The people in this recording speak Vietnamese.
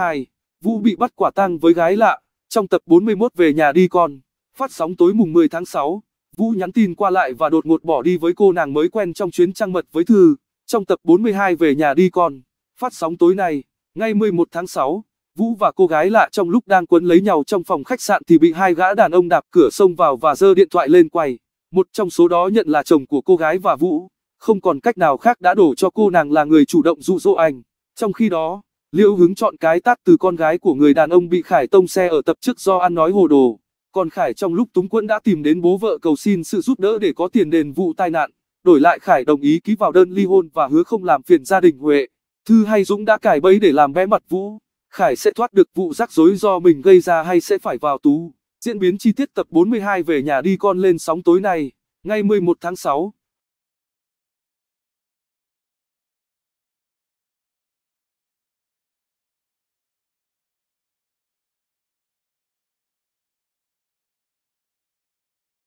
2, Vũ bị bắt quả tang với gái lạ, trong tập 41 về nhà đi con, phát sóng tối mùng 10 tháng 6, Vũ nhắn tin qua lại và đột ngột bỏ đi với cô nàng mới quen trong chuyến trăng mật với Thư, trong tập 42 về nhà đi con, phát sóng tối nay, ngày 11 tháng 6, Vũ và cô gái lạ trong lúc đang quấn lấy nhau trong phòng khách sạn thì bị hai gã đàn ông đạp cửa xông vào và giơ điện thoại lên quay, một trong số đó nhận là chồng của cô gái và Vũ, không còn cách nào khác đã đổ cho cô nàng là người chủ động dụ dỗ anh, trong khi đó Liễu hứng chọn cái tát từ con gái của người đàn ông bị Khải tông xe ở tập trước do ăn nói hồ đồ. Còn Khải trong lúc túng quẫn đã tìm đến bố vợ cầu xin sự giúp đỡ để có tiền đền vụ tai nạn. Đổi lại Khải đồng ý ký vào đơn ly hôn và hứa không làm phiền gia đình Huệ. Thư hay Dũng đã cài bẫy để làm bé mặt Vũ. Khải sẽ thoát được vụ rắc rối do mình gây ra hay sẽ phải vào tù? Diễn biến chi tiết tập 42 về nhà đi con lên sóng tối nay, ngày 11 tháng 6.